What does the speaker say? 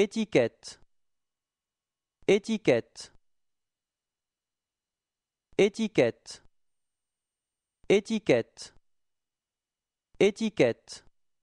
Étiquette Étiquette Étiquette Étiquette Étiquette